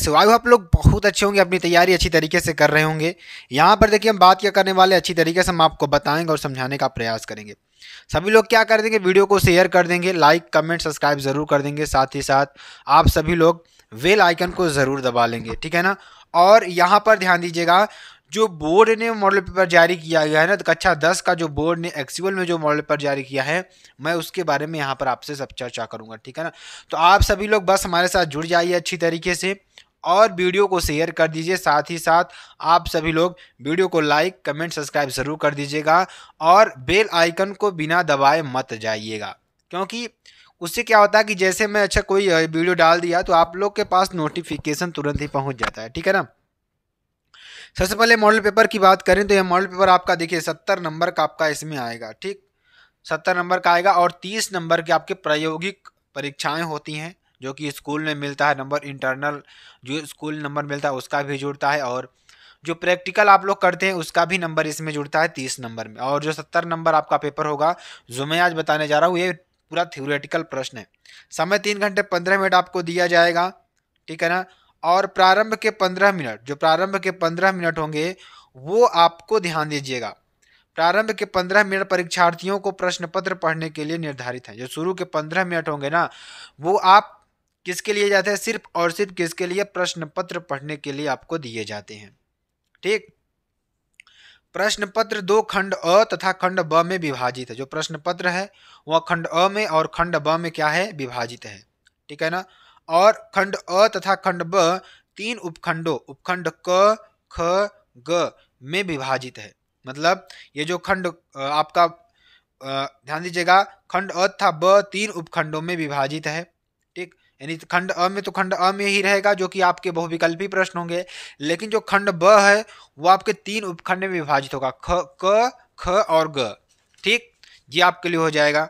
कैसे हो आप लोग बहुत अच्छे होंगे अपनी तैयारी अच्छी तरीके से कर रहे होंगे यहाँ पर देखिए हम बात क्या करने वाले अच्छी तरीके से हम आपको बताएंगे और समझाने का प्रयास करेंगे सभी लोग क्या कर देंगे वीडियो को शेयर कर देंगे लाइक कमेंट सब्सक्राइब ज़रूर कर देंगे साथ ही साथ आप सभी लोग वेल आइकन को ज़रूर दबा लेंगे ठीक है ना और यहाँ पर ध्यान दीजिएगा जो बोर्ड ने मॉडल पेपर जारी किया गया है ना तो कक्षा दस का जो बोर्ड ने एक्चुअल में जो मॉडल पेपर जारी किया है मैं उसके बारे में यहाँ पर आपसे सब चर्चा करूँगा ठीक है ना तो आप सभी लोग बस हमारे साथ जुड़ जाइए अच्छी तरीके से और वीडियो को शेयर कर दीजिए साथ ही साथ आप सभी लोग वीडियो को लाइक कमेंट सब्सक्राइब ज़रूर कर दीजिएगा और बेल आइकन को बिना दबाए मत जाइएगा क्योंकि उससे क्या होता है कि जैसे मैं अच्छा कोई वीडियो डाल दिया तो आप लोग के पास नोटिफिकेशन तुरंत ही पहुंच जाता है ठीक है ना सबसे पहले मॉडल पेपर की बात करें तो यह मॉडल पेपर आपका देखिए सत्तर नंबर का आपका इसमें आएगा ठीक सत्तर नंबर का आएगा और तीस नंबर के आपके प्रायोगिक परीक्षाएं होती हैं जो कि स्कूल में मिलता है नंबर इंटरनल जो स्कूल नंबर मिलता है उसका भी जुड़ता है और जो प्रैक्टिकल आप लोग करते हैं उसका भी नंबर इसमें जुड़ता है तीस नंबर में और जो सत्तर नंबर आपका पेपर होगा जो मैं आज बताने जा रहा हूँ ये पूरा थ्योरेटिकल प्रश्न है समय तीन घंटे पंद्रह मिनट आपको दिया जाएगा ठीक है ना और प्रारंभ के पंद्रह मिनट जो प्रारंभ के पंद्रह मिनट होंगे वो आपको ध्यान दीजिएगा प्रारंभ के पंद्रह मिनट परीक्षार्थियों को प्रश्न पत्र पढ़ने के लिए निर्धारित है जो शुरू के पंद्रह मिनट होंगे ना वो आप किसके लिए जाते हैं सिर्फ और सिर्फ किसके लिए प्रश्न पत्र पढ़ने के लिए आपको दिए जाते हैं ठीक प्रश्न पत्र दो खंड अ तथा खंड ब में विभाजित है जो प्रश्न पत्र है वह खंड अ में और खंड ब में क्या है विभाजित है ठीक है ना और खंड अ तथा खंड ब तीन उपखंडों उपखंड क ख ग में विभाजित है मतलब ये जो खंड आपका ध्यान दीजिएगा खंड अ तथा ब तीन उपखंडों में विभाजित है यानी तो खंड अ में तो खंड अ में ही रहेगा जो कि आपके बहुविकल्पी प्रश्न होंगे लेकिन जो खंड ब है वो आपके तीन उपखंड में विभाजित होगा ख क ख और ग ठीक ये आपके लिए हो जाएगा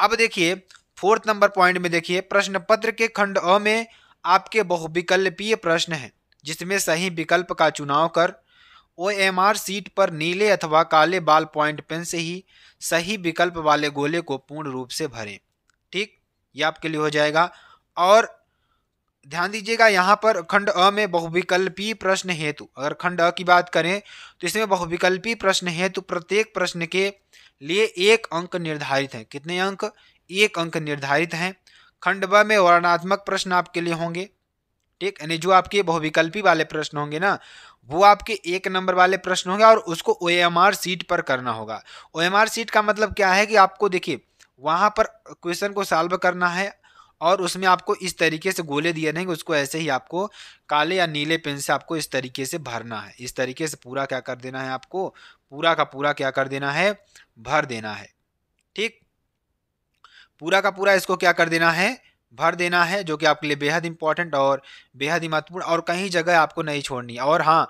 अब देखिए फोर्थ नंबर पॉइंट में देखिए प्रश्न पत्र के खंड अ में आपके बहुविकल्पीय प्रश्न हैं जिसमें सही विकल्प का चुनाव कर ओ एम आर सीट पर नीले अथवा काले बाल पॉइंट पेन से ही सही विकल्प वाले गोले को पूर्ण रूप से भरें ठीक ये आपके लिए हो जाएगा और ध्यान दीजिएगा यहाँ पर खंड अ में बहुविकल्पी प्रश्न हेतु अगर खंड अ की बात करें तो इसमें बहुविकल्पी प्रश्न हेतु प्रत्येक प्रश्न के लिए एक अंक निर्धारित है कितने अंक एक अंक निर्धारित हैं खंड ब में वर्णात्मक प्रश्न आपके लिए होंगे ठीक यानी जो आपके बहुविकल्पी वाले प्रश्न होंगे ना वो आपके एक नंबर वाले प्रश्न होंगे और उसको ओ एम आर सीट पर करना होगा ओ एम आर सीट का मतलब क्या है कि आपको देखिए वहाँ पर क्वेश्चन को सॉल्व करना है और उसमें आपको इस तरीके से गोले दिए नहीं उसको ऐसे ही आपको काले या नीले पेन से आपको इस तरीके से भरना है इस तरीके से पूरा क्या कर देना है आपको पूरा का पूरा क्या कर देना है भर देना है ठीक पूरा का पूरा इसको क्या कर देना है भर देना है जो कि आपके लिए बेहद इंपॉर्टेंट और बेहद ही महत्वपूर्ण और कहीं जगह आपको नहीं छोड़नी और हाँ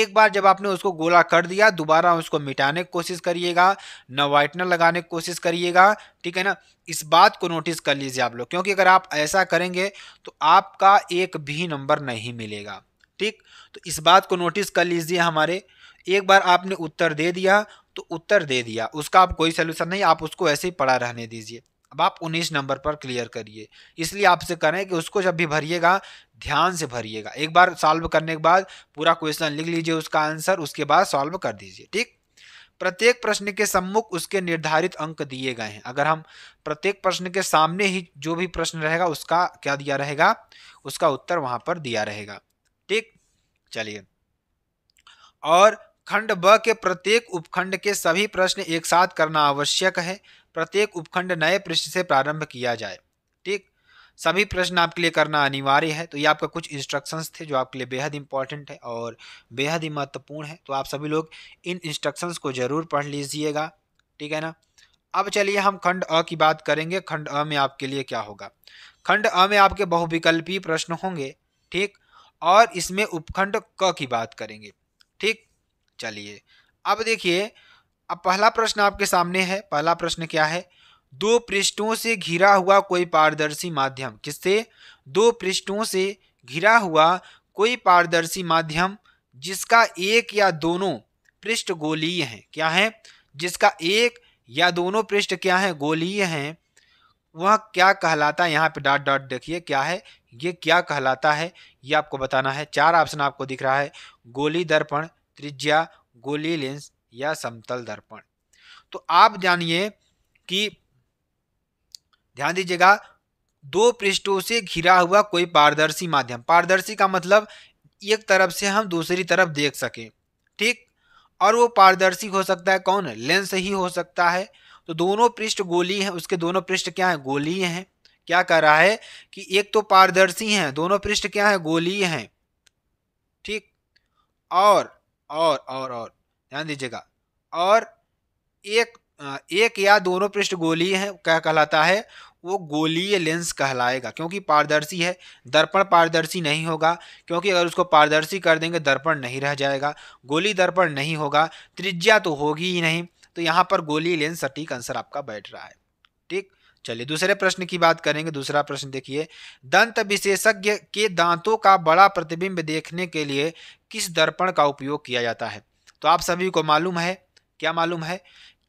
एक बार जब आपने उसको गोला कर दिया दोबारा उसको मिटाने की कोशिश करिएगा न वाइटनर लगाने की कोशिश करिएगा ठीक है ना इस बात को नोटिस कर लीजिए आप लोग क्योंकि अगर आप ऐसा करेंगे तो आपका एक भी नंबर नहीं मिलेगा ठीक तो इस बात को नोटिस कर लीजिए हमारे एक बार आपने उत्तर दे दिया तो उत्तर दे दिया उसका आप कोई सलूशन नहीं आप उसको ऐसे ही पड़ा रहने दीजिए अब आप उन्नीस नंबर पर क्लियर करिए इसलिए आपसे करें कि उसको जब भी भरिएगा ध्यान से भरिएगा एक बार सॉल्व करने के बाद पूरा क्वेश्चन लिख लीजिए उसका आंसर उसके बाद सॉल्व कर दीजिए ठीक प्रत्येक प्रश्न के सम्मुख उसके निर्धारित अंक दिए गए हैं अगर हम प्रत्येक प्रश्न के सामने ही जो भी प्रश्न रहेगा उसका क्या दिया रहेगा उसका उत्तर वहां पर दिया रहेगा ठीक चलिए और खंड ब के प्रत्येक उपखंड के सभी प्रश्न एक साथ करना आवश्यक है प्रत्येक उपखंड नए पृष्ठ से प्रारंभ किया जाए ठीक सभी प्रश्न आपके लिए करना अनिवार्य है तो ये आपका कुछ इंस्ट्रक्शंस थे जो आपके लिए बेहद इंपॉर्टेंट है और बेहद ही महत्वपूर्ण है तो आप सभी लोग इन इंस्ट्रक्शंस को ज़रूर पढ़ लीजिएगा ठीक है ना अब चलिए हम खंड अ की बात करेंगे खंड अ में आपके लिए क्या होगा खंड अ में आपके बहुविकल्पी प्रश्न होंगे ठीक और इसमें उपखंड क की बात करेंगे ठीक चलिए अब देखिए अब पहला प्रश्न आपके सामने है पहला प्रश्न क्या है दो पृष्ठों से घिरा हुआ कोई पारदर्शी माध्यम किससे दो पृष्ठों से घिरा हुआ कोई पारदर्शी माध्यम जिसका एक या दोनों पृष्ठ गोलीय हैं क्या है जिसका एक या दोनों पृष्ठ क्या है गोलीय हैं वह क्या कहलाता है यहाँ पे डॉट डॉट देखिए क्या है ये क्या कहलाता है ये आपको बताना है चार ऑप्शन आपको दिख रहा है गोली दर्पण त्रिज्या गोली लेंस या समतल दर्पण तो आप जानिए कि ध्यान दीजिएगा दो पृष्ठों से घिरा हुआ कोई पारदर्शी माध्यम पारदर्शी का मतलब एक तरफ से हम दूसरी तरफ देख सकें ठीक और वो पारदर्शी हो सकता है कौन लेंस ही हो सकता है तो दोनों पृष्ठ गोली हैं उसके दोनों पृष्ठ क्या हैं गोली हैं क्या कर रहा है कि एक तो पारदर्शी हैं दोनों पृष्ठ क्या है गोली हैं ठीक और और और और ध्यान दीजिएगा और एक एक या दोनों पृष्ठ गोलीय है क्या कहलाता है वो गोलीय लेंस कहलाएगा क्योंकि पारदर्शी है दर्पण पारदर्शी नहीं होगा क्योंकि अगर उसको पारदर्शी कर देंगे दर्पण नहीं रह जाएगा गोली दर्पण नहीं होगा त्रिज्या तो होगी ही नहीं तो यहाँ पर गोलीय लेंस सटीक आंसर आपका बैठ रहा है ठीक चलिए दूसरे प्रश्न की बात करेंगे दूसरा प्रश्न देखिए दंत विशेषज्ञ के दांतों का बड़ा प्रतिबिंब देखने के लिए किस दर्पण का उपयोग किया जाता है तो आप सभी को मालूम है क्या मालूम है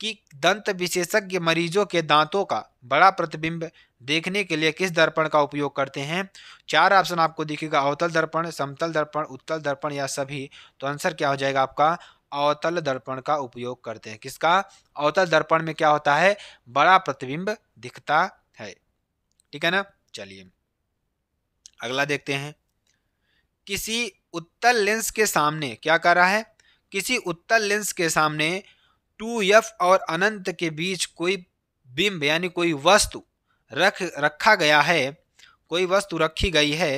कि दंत विशेषज्ञ मरीजों के दांतों का बड़ा प्रतिबिंब देखने के लिए किस दर्पण का उपयोग करते हैं चार ऑप्शन आपको दिखेगा अवतल दर्पण समतल दर्पण उत्तल दर्पण या सभी तो आंसर क्या हो जाएगा आपका अवतल दर्पण का उपयोग करते हैं किसका अवतल दर्पण में क्या होता है बड़ा प्रतिबिंब दिखता है ठीक है ना चलिए अगला देखते हैं किसी उत्तल लेंस के सामने क्या कर रहा है किसी उत्तल लेंस के सामने टू एफ और अनंत के बीच कोई बिंब यानी कोई वस्तु रख रखा गया है कोई वस्तु रखी गई है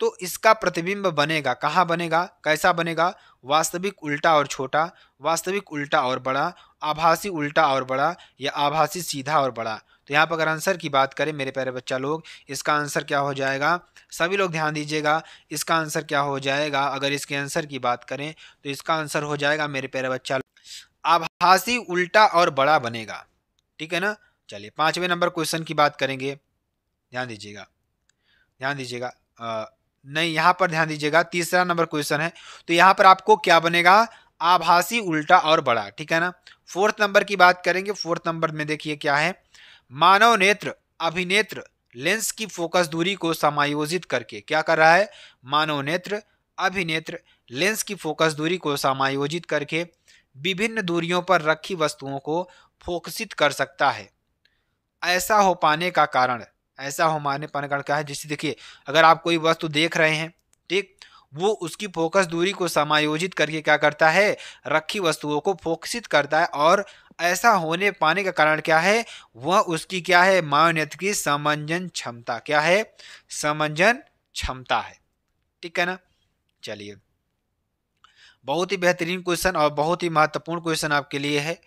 तो इसका प्रतिबिंब बनेगा कहाँ बनेगा कैसा बनेगा वास्तविक उल्टा और छोटा वास्तविक उल्टा और बड़ा आभासी उल्टा और बड़ा या आभासी सीधा और बड़ा तो यहाँ पर अगर आंसर की बात करें मेरे प्यारे बच्चा लोग इसका आंसर क्या हो जाएगा सभी लोग ध्यान दीजिएगा इसका आंसर क्या हो जाएगा अगर इसके आंसर की बात करें तो इसका आंसर हो जाएगा मेरे प्यारे बच्चा आभासी उल्टा और बड़ा बनेगा ठीक है ना चलिए पाँचवें नंबर क्वेश्चन की बात करेंगे ध्यान दीजिएगा ध्यान दीजिएगा नहीं यहाँ पर ध्यान दीजिएगा तीसरा नंबर क्वेश्चन है तो यहाँ पर आपको क्या बनेगा आभासी उल्टा और बड़ा ठीक है ना फोर्थ नंबर की बात करेंगे फोर्थ नंबर में देखिए क्या है मानव नेत्र अभिनेत्र लेंस की फोकस दूरी को समायोजित करके क्या कर रहा है मानव नेत्र अभिनेत्र लेंस की फोकस दूरी को समायोजित करके विभिन्न दूरियों पर रखी वस्तुओं को फोकसित कर सकता है ऐसा हो पाने का कारण ऐसा हो माने पाने का क्या है जिससे देखिए अगर आप कोई वस्तु देख रहे हैं ठीक वो उसकी फोकस दूरी को समायोजित करके क्या करता है रखी वस्तुओं को फोकसित करता है और ऐसा होने पाने का कारण क्या है वह उसकी क्या है मानवियत की समंजन क्षमता क्या है समंजन क्षमता है ठीक है ना चलिए बहुत ही बेहतरीन क्वेश्चन और बहुत ही महत्वपूर्ण क्वेश्चन आपके लिए है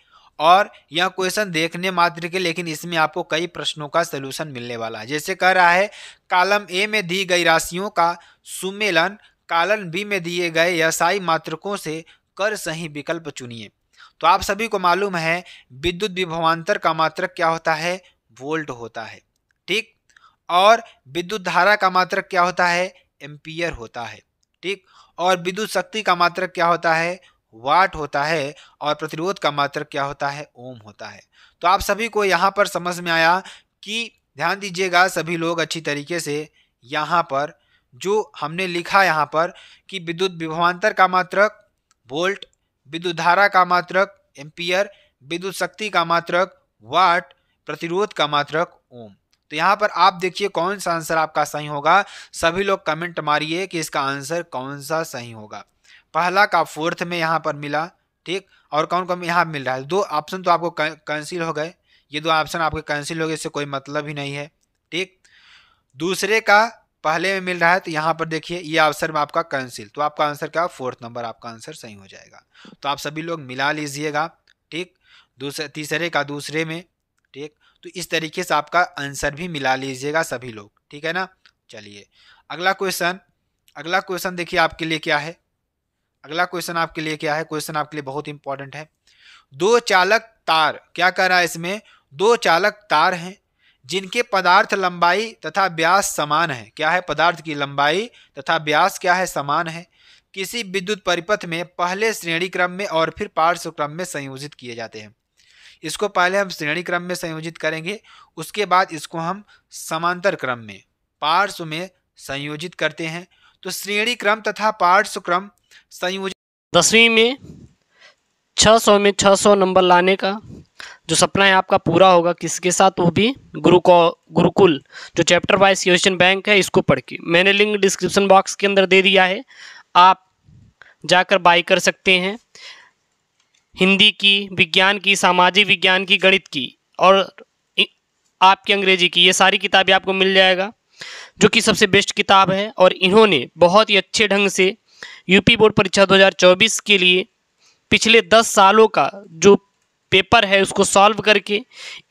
और यह क्वेश्चन देखने मात्र के लेकिन इसमें आपको कई प्रश्नों का सलूशन मिलने वाला है जैसे कह रहा है कालम ए में दी गई राशियों का सुमेलन कालन बी में दिए गए यसाई मात्रकों से कर सही विकल्प चुनिए तो आप सभी को मालूम है विद्युत विभवान्तर का मात्रक क्या होता है वोल्ट होता है ठीक और विद्युत धारा का मात्रक क्या होता है एम्पियर होता है ठीक और विद्युत शक्ति का मात्रक क्या होता है वाट होता है और प्रतिरोध का मात्रक क्या होता है ओम होता है तो आप सभी को यहाँ पर समझ में आया कि ध्यान दीजिएगा सभी लोग अच्छी तरीके से यहाँ पर जो हमने लिखा यहाँ पर कि विद्युत विभवान्तर का मात्रक वोल्ट विद्युत धारा का मात्रक एम्पियर विद्युत शक्ति का मात्रक वाट प्रतिरोध का मात्रक ओम तो यहाँ पर आप देखिए कौन सा आंसर आपका सही होगा सभी लोग कमेंट मारिए कि इसका आंसर कौन सा सही होगा पहला का फोर्थ में यहाँ पर मिला ठीक और कौन कौन यहाँ मिल रहा है दो ऑप्शन तो आपको कैंसिल हो गए ये दो ऑप्शन आपके कैंसिल हो गए इससे कोई मतलब ही नहीं है ठीक दूसरे का पहले में मिल रहा है तो यहाँ पर देखिए ये अवसर में आपका कंसिल तो आपका आंसर क्या फोर्थ नंबर आपका आंसर सही हो जाएगा तो आप सभी लोग मिला लीजिएगा ठीक दूसरे तीसरे का दूसरे में ठीक तो इस तरीके से आपका आंसर भी मिला लीजिएगा सभी लोग ठीक है ना चलिए अगला क्वेश्चन अगला क्वेश्चन देखिए आपके लिए क्या है अगला क्वेश्चन आपके लिए क्या है क्वेश्चन आपके लिए बहुत इंपॉर्टेंट है दो चालक तार क्या कह रहा है इसमें दो चालक तार हैं जिनके पदार्थ लंबाई तथा व्यास समान है क्या है पदार्थ की लंबाई तथा व्यास क्या है समान है किसी विद्युत परिपथ में पहले श्रेणी क्रम में और फिर पार्श्व क्रम में संयोजित किए जाते हैं इसको पहले हम श्रेणी क्रम में संयोजित करेंगे उसके बाद इसको हम समांतर क्रम में पार्श्व में संयोजित करते हैं तो श्रेणी क्रम तथा पार्श्व क्रम संयोजित दसवीं में सौ में सौ नंबर लाने का जो सपना है आपका पूरा होगा किसके साथ वो भी गुरुको गुरुकुल जो चैप्टर वाइज क्वेश्चन बैंक है इसको पढ़ के मैंने लिंक डिस्क्रिप्शन बॉक्स के अंदर दे दिया है आप जाकर बाई कर सकते हैं हिंदी की विज्ञान की सामाजिक विज्ञान की गणित की और आपकी अंग्रेजी की ये सारी किताबें आपको मिल जाएगा जो कि सबसे बेस्ट किताब है और इन्होंने बहुत ही अच्छे ढंग से यूपी बोर्ड परीक्षा 2024 के लिए पिछले 10 सालों का जो पेपर है उसको सॉल्व करके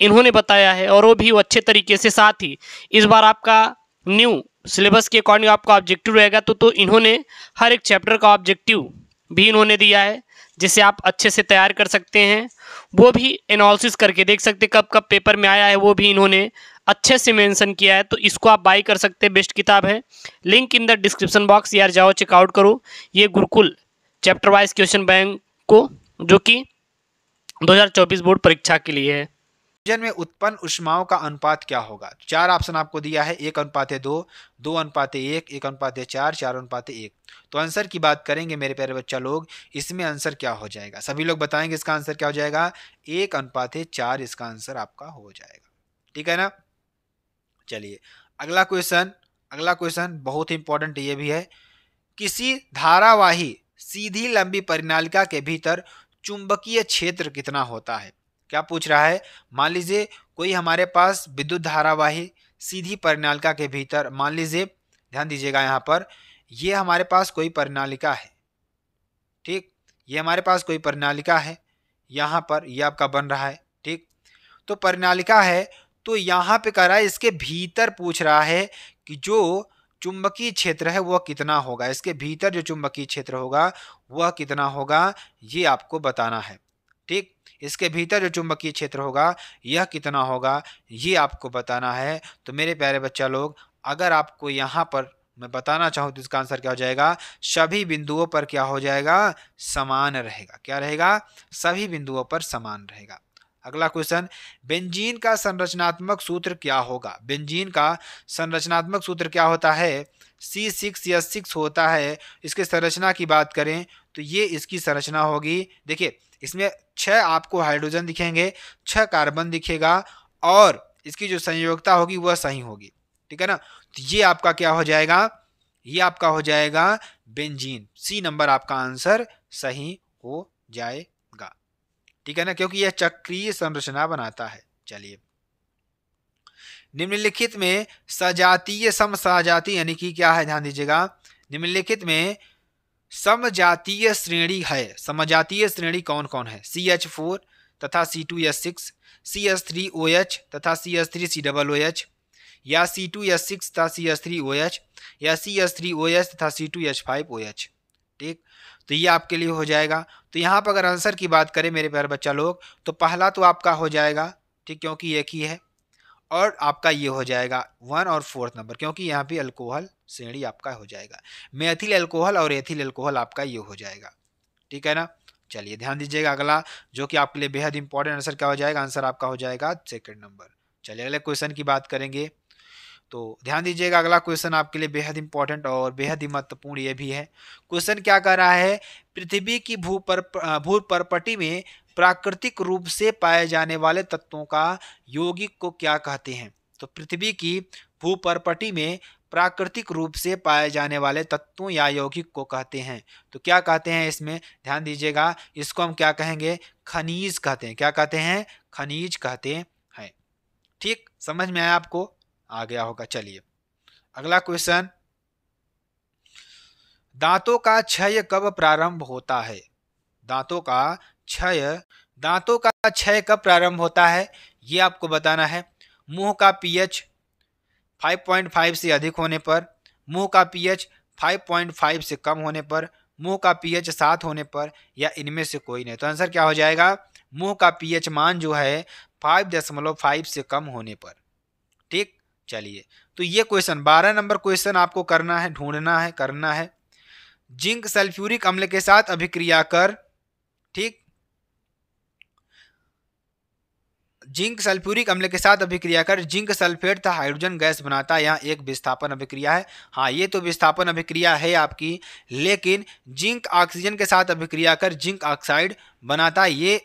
इन्होंने बताया है और वो भी वो अच्छे तरीके से साथ ही इस बार आपका न्यू सिलेबस के अकॉर्डिंग आपका ऑब्जेक्टिव रहेगा तो तो इन्होंने हर एक चैप्टर का ऑब्जेक्टिव भी इन्होंने दिया है जिसे आप अच्छे से तैयार कर सकते हैं वो भी एनालिसिस करके देख सकते कब कब पेपर में आया है वो भी इन्होंने अच्छे से मेंशन किया है तो इसको आप बाई कर सकते हैं बेस्ट किताब है link in the description box यार जाओ चेकआउट करो ये Gurukul chapter wise question bank को जो कि 2024 बोर्ड परीक्षा के लिए है में उत्पन्न उष्माओं का अनुपात क्या होगा चार ऑप्शन आपको दिया है एक अनुपात है दो दो अनुपात है एक एक अनुपात है चार चार अनुपात है एक तो आंसर की बात करेंगे मेरे प्यारे बच्चा लोग इसमें आंसर क्या हो जाएगा सभी लोग बताएंगे इसका आंसर क्या हो जाएगा एक अनुपात है चार इसका आंसर आपका हो जाएगा ठीक है ना चलिए अगला क्वेश्चन अगला क्वेश्चन बहुत इंपॉर्टेंट ये भी है किसी धारावाही सीधी लंबी परिनालिका के भीतर चुंबकीय क्षेत्र कितना होता है क्या पूछ रहा है मान लीजिए कोई हमारे पास विद्युत धारावाही सीधी परिणालिका के भीतर मान लीजिए ध्यान दीजिएगा यहाँ पर ये हमारे पास कोई परिणालिका है ठीक ये हमारे पास कोई परिणालिका है यहाँ पर ये आपका बन रहा है ठीक तो परिणालिका है तो यहाँ पे कह रहा है इसके भीतर पूछ रहा है कि जो चुंबकीय क्षेत्र है वह कितना होगा इसके भीतर जो चुंबकीय क्षेत्र होगा वह कितना होगा ये आपको बताना है ठीक इसके भीतर जो चुंबकीय क्षेत्र होगा यह कितना होगा ये आपको बताना है तो मेरे प्यारे बच्चा लोग अगर आपको यहाँ पर मैं बताना चाहूँ तो इसका आंसर क्या हो जाएगा सभी बिंदुओं पर क्या हो जाएगा समान रहेगा क्या रहेगा सभी बिंदुओं पर समान रहेगा अगला क्वेश्चन बेंजीन का संरचनात्मक सूत्र क्या होगा बेंजीन का संरचनात्मक सूत्र क्या होता है सी सिक्स या सिक्स होता है इसके संरचना की बात करें तो ये इसकी संरचना होगी देखिए इसमें छः आपको हाइड्रोजन दिखेंगे छः कार्बन दिखेगा और इसकी जो संयोगता होगी वह सही होगी ठीक है ना तो ये आपका क्या हो जाएगा ये आपका हो जाएगा बेंजीन सी नंबर आपका आंसर सही हो जाए ठीक है ना क्योंकि यह चक्रीय संरचना बनाता है चलिए निम्नलिखित में सजातीय समसाजातीय यानी कि क्या है ध्यान दीजिएगा निम्नलिखित में समजातीय श्रेणी है समजातीय श्रेणी कौन कौन है सी एच फोर तथा C two S six C S three O H तथा C S three C double O H या सी टू एस सिक्स तथा C S three O H या C S three O H तथा C two H five O H ठीक तो ये आपके लिए हो जाएगा तो यहाँ पर अगर आंसर की बात करें मेरे प्यार बच्चा लोग तो पहला तो आपका हो जाएगा ठीक क्योंकि एक ही है और आपका ये हो जाएगा वन और फोर्थ नंबर क्योंकि यहाँ भी अल्कोहल श्रेणी आपका हो जाएगा मेथिल अल्कोहल और एथिल अल्कोहल आपका ये हो जाएगा ठीक है ना चलिए ध्यान दीजिएगा अगला जो कि आपके लिए बेहद इंपॉर्टेंट आंसर क्या हो जाएगा आंसर आपका हो जाएगा सेकेंड नंबर चलिए अगले क्वेश्चन की बात करेंगे तो ध्यान दीजिएगा अगला क्वेश्चन आपके लिए बेहद इंपॉर्टेंट और बेहद ही महत्वपूर्ण ये भी है क्वेश्चन क्या कर रहा है पृथ्वी की भू पर भू परपटी में प्राकृतिक रूप से पाए जाने वाले तत्वों का यौगिक को क्या कहते हैं तो पृथ्वी की भू परपटी में प्राकृतिक रूप से पाए जाने वाले तत्वों या यौगिक को कहते हैं तो क्या कहते हैं इसमें ध्यान दीजिएगा इसको हम क्या कहेंगे खनिज कहते हैं क्या कहते हैं खनिज कहते हैं ठीक समझ में आया आपको आ गया होगा चलिए अगला क्वेश्चन दांतों का क्षय कब प्रारंभ होता है दांतों का क्षय दांतों का क्षय कब प्रारंभ होता है ये आपको बताना है मुंह का पीएच 5.5 से अधिक होने पर मुंह का पीएच 5.5 से कम होने पर मुंह का पीएच सात होने पर या इनमें से कोई नहीं तो आंसर क्या हो जाएगा मुंह का पीएच मान जो है 5.5 से कम होने पर ठीक चलिए तो ये क्वेश्चन बारह नंबर क्वेश्चन आपको करना है ढूंढना है करना है जिंक सल्फ्यूरिक अम्ल के साथ अभिक्रिया कर ठीक जिंक सल्फ्यूरिक अम्ल के साथ अभिक्रिया कर जिंक सल्फेट था हाइड्रोजन गैस बनाता है यहाँ एक विस्थापन अभिक्रिया है हाँ ये तो विस्थापन अभिक्रिया है आपकी लेकिन जिंक ऑक्सीजन के साथ अभिक्रिया कर जिंक ऑक्साइड बनाता है ये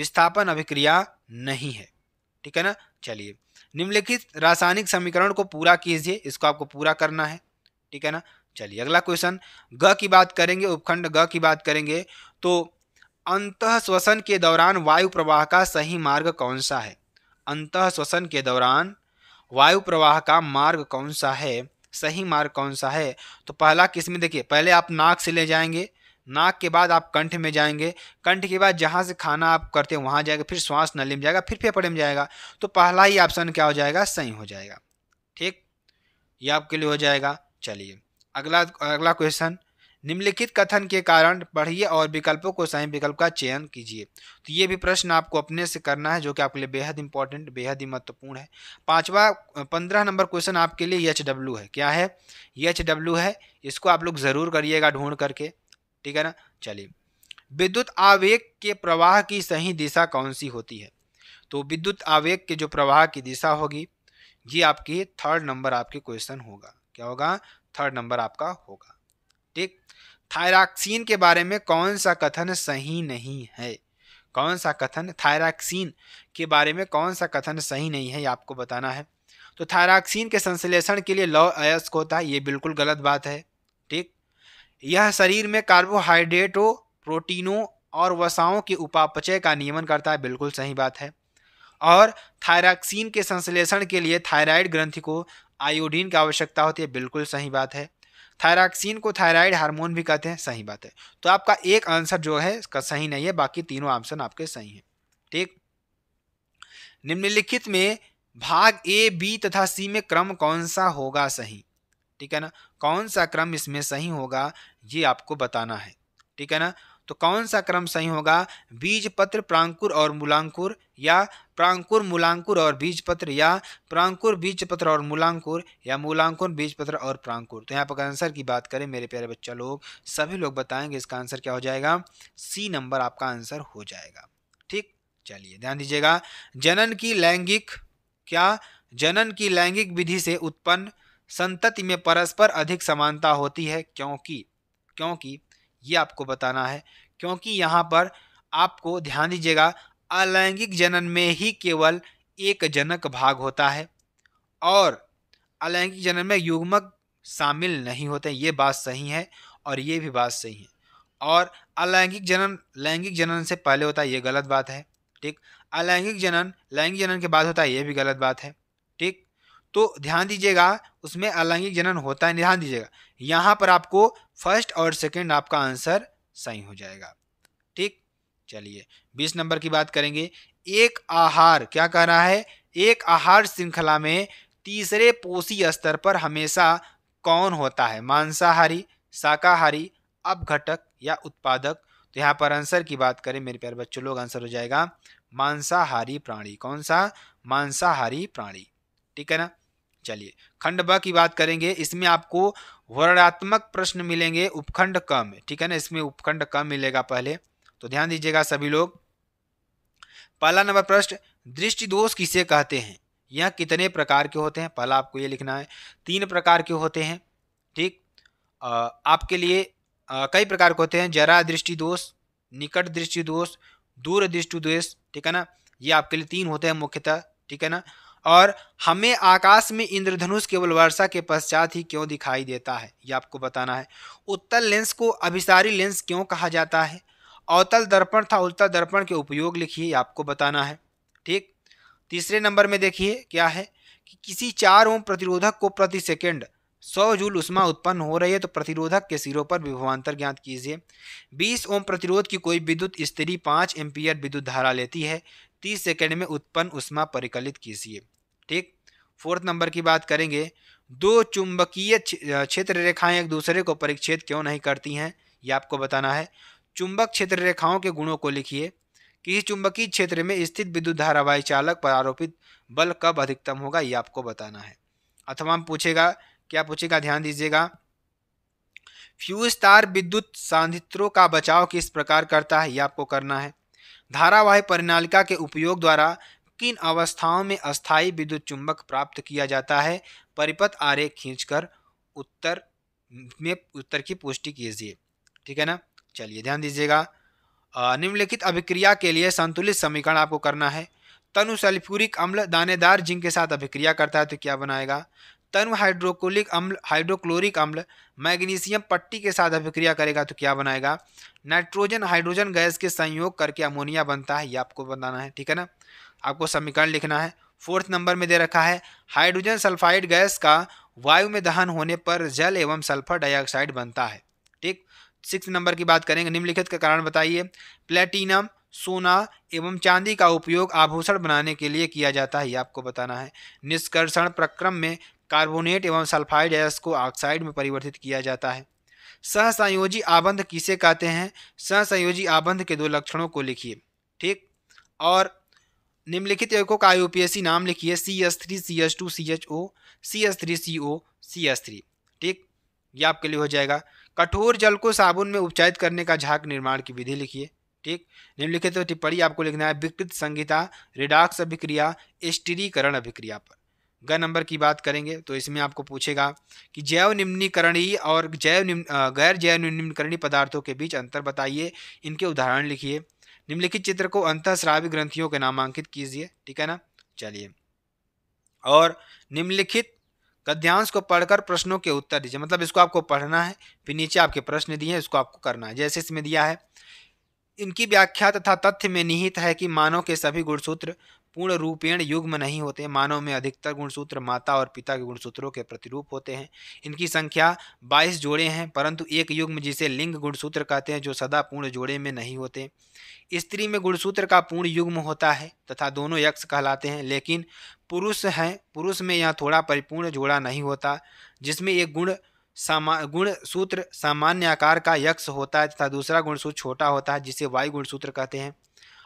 विस्थापन अभिक्रिया नहीं है ठीक है ना चलिए निम्नलिखित रासायनिक समीकरण को पूरा कीजिए इसको आपको पूरा करना है ठीक है ना चलिए अगला क्वेश्चन ग की बात करेंगे उपखंड ग की बात करेंगे तो अंत श्वसन के दौरान वायु प्रवाह का सही मार्ग कौन सा है अंत श्वसन के दौरान वायु प्रवाह का मार्ग कौन सा है सही मार्ग कौन सा है तो पहला किस्म देखिए पहले आप नाक से ले जाएंगे नाक के बाद आप कंठ में जाएंगे कंठ के बाद जहाँ से खाना आप करते हैं वहाँ जाएगा फिर श्वास नली में जाएगा फिर फेफड़े में जाएगा तो पहला ही ऑप्शन क्या हो जाएगा सही हो जाएगा ठीक ये आपके लिए हो जाएगा चलिए अगला अगला क्वेश्चन निम्नलिखित कथन के कारण पढ़िए और विकल्पों को सही विकल्प का चयन कीजिए तो ये भी प्रश्न आपको अपने से करना है जो कि आपके लिए बेहद इंपॉर्टेंट बेहद ही महत्वपूर्ण है पांचवा पंद्रह नंबर क्वेश्चन आपके लिए एच डब्ल्यू है क्या है एच डब्ल्यू है इसको आप लोग ज़रूर करिएगा ढूंढ करके ठीक है ना चलिए विद्युत आवेग के प्रवाह की सही दिशा कौन सी होती है तो विद्युत आवेग के जो प्रवाह की दिशा होगी ये आपकी थर्ड नंबर आपके क्वेश्चन होगा क्या होगा थर्ड नंबर आपका होगा ठीक थायराक्सीन के बारे में कौन सा कथन सही नहीं है कौन सा कथन थायराक्सीन के बारे में कौन सा कथन सही नहीं है ये आपको बताना है तो थायराक्सीन के संश्लेषण के लिए लौ अयस्क होता है ये बिल्कुल गलत बात है यह शरीर में कार्बोहाइड्रेटों प्रोटीनों और वसाओं के उपापचय का नियमन करता है बिल्कुल सही बात है और थायराक्सीन के संश्लेषण के लिए थायराइड ग्रंथि को आयोडीन की आवश्यकता होती है बिल्कुल सही बात है थायराक्सीन को थायराइड हार्मोन भी कहते हैं सही बात है तो आपका एक आंसर जो है इसका सही नहीं है बाकी तीनों ऑप्शन आपके सही हैं ठीक निम्नलिखित में भाग ए बी तथा सी में क्रम कौन सा होगा सही ठीक है ना कौन सा क्रम इसमें सही होगा ये आपको बताना है ठीक है ना तो कौन सा क्रम सही होगा बीज पत्र प्रांकुर और मूलांकुर या प्रांकुर मूलांकुर और बीज पत्र या प्रांकुर बीज पत्र और मूलांकुर या मूलांकुर बीज पत्र और प्रांकुर तो यहाँ पर आंसर की बात करें मेरे प्यारे बच्चा लोग सभी लोग बताएंगे इसका आंसर क्या हो जाएगा सी नंबर आपका आंसर हो जाएगा ठीक चलिए ध्यान दीजिएगा जनन की लैंगिक क्या जनन की लैंगिक विधि से उत्पन्न संतति में परस्पर अधिक समानता होती है क्योंकि क्योंकि ये आपको बताना है क्योंकि यहाँ पर आपको ध्यान दीजिएगा अलैंगिक जनन में ही केवल एक जनक भाग होता है और अलैंगिक जनन में युग्मक शामिल नहीं होते ये बात सही है और ये भी बात सही है और अलैंगिक जनन लैंगिक जनन से पहले होता है ये गलत बात है ठीक अलैंगिक जनन लैंगिक जनन के बाद होता है ये भी गलत बात है ठीक तो ध्यान दीजिएगा उसमें अलैंगिक जनन होता है ध्यान दीजिएगा यहाँ पर आपको फर्स्ट और सेकेंड आपका आंसर सही हो जाएगा ठीक चलिए बीस नंबर की बात करेंगे एक आहार क्या कह रहा है एक आहार श्रृंखला में तीसरे पोषी स्तर पर हमेशा कौन होता है मांसाहारी शाकाहारी अपघटक या उत्पादक तो यहाँ पर आंसर की बात करें मेरे प्यारे बच्चों लोग आंसर हो जाएगा मांसाहारी प्राणी कौन सा मांसाहारी प्राणी ठीक है ना चलिए खंड ब की बात करेंगे इसमें आपको वर्णात्मक प्रश्न मिलेंगे उपखंड क में ठीक है ना इसमें उपखंड क मिलेगा पहले तो ध्यान दीजिएगा सभी लोग पहला नंबर प्रश्न दृष्टिदोष किसे कहते हैं यह कितने प्रकार के होते हैं पहला आपको ये लिखना है तीन प्रकार के होते हैं ठीक आपके लिए आ, कई प्रकार के होते हैं जरा दृष्टि दोष निकट दृष्टि दोष दूर दृष्टि दोष ठीक है ना ये आपके लिए तीन होते हैं मुख्यतः ठीक है ना और हमें आकाश में इंद्रधनुष केवल वर्षा के पश्चात ही क्यों दिखाई देता है यह आपको बताना है उत्तल लेंस को अभिसारी लेंस क्यों कहा जाता है अवतल दर्पण था उत्तल दर्पण के उपयोग लिखिए आपको बताना है ठीक तीसरे नंबर में देखिए क्या है कि किसी चार ओम प्रतिरोधक को प्रति सेकेंड सौ जूल उष्मा उत्पन्न हो रही है तो प्रतिरोधक के सिरों पर विभवान्तर ज्ञात कीजिए बीस ओम प्रतिरोध की कोई विद्युत स्त्री पाँच एम्पियर विद्युत धारा लेती है तीस सेकेंड में उत्पन्न उष्मा परिकलित कीजिए ठीक फोर्थ नंबर की बात करेंगे दो चुंबकीय क्षेत्र रेखाएं एक दूसरे को परिच्छेद क्यों नहीं करती हैं ये आपको बताना है चुंबक क्षेत्र रेखाओं के गुणों को लिखिए किसी चुंबकीय क्षेत्र में स्थित विद्युत धारावाही चालक पर आरोपित बल कब अधिकतम होगा ये आपको बताना है अथवा पूछेगा क्या पूछेगा ध्यान दीजिएगा फ्यूज तार विद्युत सांधित्रों का बचाव किस प्रकार करता है यह आपको करना है धारावाही परिणालिका के उपयोग द्वारा किन अवस्थाओं में अस्थायी विद्युत चुंबक प्राप्त किया जाता है परिपथ आरेख खींचकर उत्तर में उत्तर की पुष्टि कीजिए ठीक है ना चलिए ध्यान दीजिएगा निम्नलिखित अभिक्रिया के लिए संतुलित समीकरण आपको करना है तनु सल्फ्यूरिक अम्ल दानेदार जिंक के साथ अभिक्रिया करता है तो क्या बनाएगा तनु हाइड्रोक्लोरिक अम्ल हाइड्रोक्लोरिक अम्ल मैग्नीशियम पट्टी के साथ अभिक्रिया करेगा तो क्या बनाएगा नाइट्रोजन हाइड्रोजन गैस के संयोग करके अमोनिया बनता है ये आपको बताना है ठीक है ना आपको समीकरण लिखना है फोर्थ नंबर में दे रखा है हाइड्रोजन सल्फाइड गैस का वायु में दहन होने पर जल एवं सल्फर डाइऑक्साइड बनता है ठीक सिक्स नंबर की बात करेंगे निम्नलिखित का कारण बताइए प्लेटिनम सोना एवं चांदी का उपयोग आभूषण बनाने के लिए किया जाता है आपको बताना है निष्कर्षण प्रक्रम में कार्बोनेट एवं सल्फाइड गैस को ऑक्साइड में परिवर्तित किया जाता है सहसंयोजी आबंध किसे कहते हैं सहसंयोजी आबंध के दो लक्षणों को लिखिए ठीक और निम्नलिखित यौगिकों का आईयूपीएसी नाम लिखिए C S three C S two C H O C S three C O C S three ठीक ये आपके लिए हो जाएगा कठोर जल को साबुन में उपचारित करने का झाक निर्माण की विधि लिखिए ठीक निम्नलिखित तो टिप्पणी आपको लिखना है विकृत संहिता रिडाक्स अभिक्रिया स्टीरीकरण अभिक्रिया पर ग नंबर की बात करेंगे तो इसमें आपको पूछेगा कि जैव निम्नीकरणीय और जैव निम्न गैर जैव निम्नीकरणी पदार्थों के बीच अंतर बताइए इनके उदाहरण लिखिए निम्नलिखित चित्र को अंतःस्रावी ग्रंथियों के नामांकित कीजिए ठीक है ना चलिए और निम्नलिखित गद्यांश को पढ़कर प्रश्नों के उत्तर दीजिए मतलब इसको आपको पढ़ना है फिर नीचे आपके प्रश्न दिए हैं इसको आपको करना है जैसे इसमें दिया है इनकी व्याख्या तथा तथ्य में निहित है कि मानव के सभी गुणसूत्र पूर्ण रूपेण युग्म नहीं होते मानव में अधिकतर गुणसूत्र माता और पिता के गुणसूत्रों के प्रतिरूप होते हैं इनकी संख्या 22 जोड़े हैं परंतु एक युग्म जिसे लिंग गुणसूत्र कहते हैं जो सदा पूर्ण जोड़े में नहीं होते स्त्री में गुणसूत्र का पूर्ण युग्म होता है तथा दोनों यक्ष कहलाते हैं लेकिन पुरुष हैं पुरुष में यह थोड़ा परिपूर्ण जोड़ा नहीं होता जिसमें एक गुण सामा गुण सूत्र सामान्य आकार का यक्ष होता है तथा दूसरा गुणसूत्र छोटा होता है जिसे वायु गुणसूत्र कहते हैं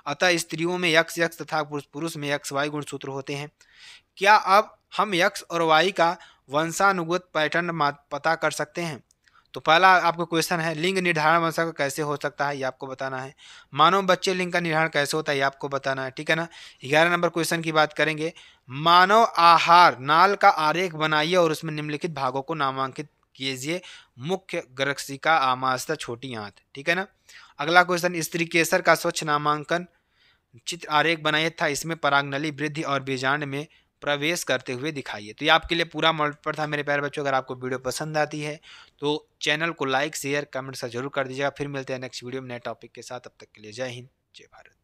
अतः स्त्रियों में यक्ष यक्ष तथा पुरुष पुरुष में यक्ष वायु गुणसूत्र होते हैं क्या अब हम यक्ष और वायु का वंशानुगत पैटर्न पता कर सकते हैं तो पहला आपका क्वेश्चन है लिंग निर्धारण वंशा का कैसे हो सकता है ये आपको बताना है मानव बच्चे लिंग का निर्धारण कैसे होता है ये आपको बताना है ठीक है ना ग्यारह नंबर क्वेश्चन की बात करेंगे मानव आहार नाल का आरेख बनाइए और उसमें निम्नलिखित भागों को नामांकित कीजिए मुख्य ग्रक्षिका आमाशा छोटी आंत ठीक है ना अगला क्वेश्चन स्त्री केसर का स्वच्छ नामांकन चित्र आरेख बनाया था इसमें परागनली वृद्धि और बीजांड में प्रवेश करते हुए दिखाइए तो ये आपके लिए पूरा मॉडल पर था मेरे प्यारे बच्चों अगर आपको वीडियो पसंद आती है तो चैनल को लाइक शेयर कमेंट से जरूर कर दीजिएगा फिर मिलते हैं नेक्स्ट वीडियो में नए टॉपिक के साथ अब तक के लिए जय हिंद जय भारत